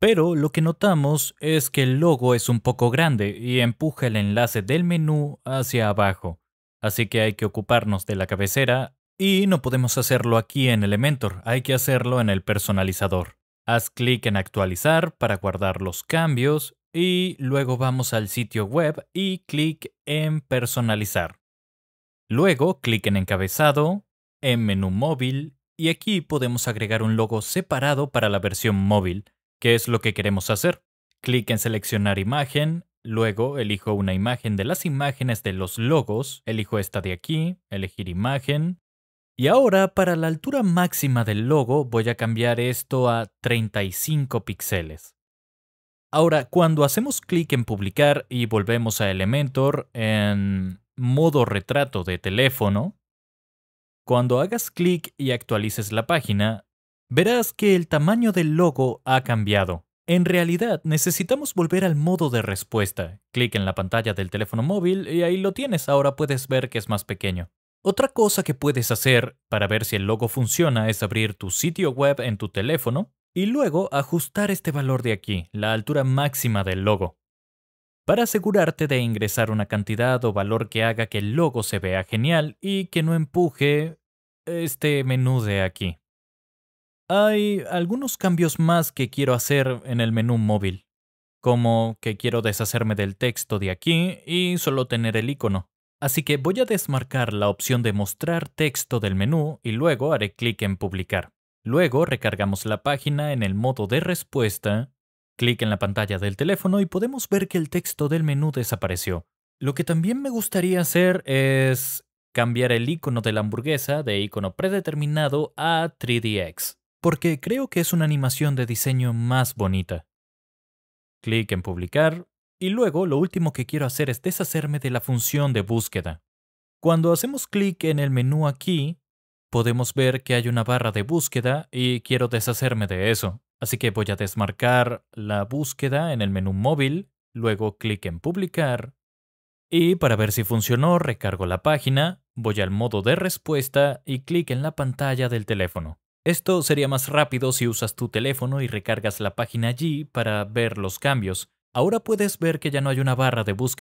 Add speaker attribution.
Speaker 1: Pero lo que notamos es que el logo es un poco grande y empuja el enlace del menú hacia abajo, así que hay que ocuparnos de la cabecera y no podemos hacerlo aquí en Elementor, hay que hacerlo en el personalizador. Haz clic en actualizar para guardar los cambios y luego vamos al sitio web y clic en personalizar. Luego clic en encabezado, en menú móvil y aquí podemos agregar un logo separado para la versión móvil qué es lo que queremos hacer. Clic en seleccionar imagen, luego elijo una imagen de las imágenes de los logos, elijo esta de aquí, elegir imagen. Y ahora para la altura máxima del logo voy a cambiar esto a 35 píxeles. Ahora, cuando hacemos clic en publicar y volvemos a Elementor en modo retrato de teléfono, cuando hagas clic y actualices la página, verás que el tamaño del logo ha cambiado. En realidad, necesitamos volver al modo de respuesta. Clic en la pantalla del teléfono móvil y ahí lo tienes, ahora puedes ver que es más pequeño. Otra cosa que puedes hacer para ver si el logo funciona es abrir tu sitio web en tu teléfono y luego ajustar este valor de aquí, la altura máxima del logo, para asegurarte de ingresar una cantidad o valor que haga que el logo se vea genial y que no empuje este menú de aquí. Hay algunos cambios más que quiero hacer en el menú móvil, como que quiero deshacerme del texto de aquí y solo tener el icono. Así que voy a desmarcar la opción de mostrar texto del menú y luego haré clic en publicar. Luego recargamos la página en el modo de respuesta, clic en la pantalla del teléfono y podemos ver que el texto del menú desapareció. Lo que también me gustaría hacer es cambiar el icono de la hamburguesa de icono predeterminado a 3DX porque creo que es una animación de diseño más bonita. Clic en publicar y luego lo último que quiero hacer es deshacerme de la función de búsqueda. Cuando hacemos clic en el menú aquí, podemos ver que hay una barra de búsqueda y quiero deshacerme de eso. Así que voy a desmarcar la búsqueda en el menú móvil, luego clic en publicar. Y para ver si funcionó, recargo la página, voy al modo de respuesta y clic en la pantalla del teléfono. Esto sería más rápido si usas tu teléfono y recargas la página allí para ver los cambios. Ahora puedes ver que ya no hay una barra de búsqueda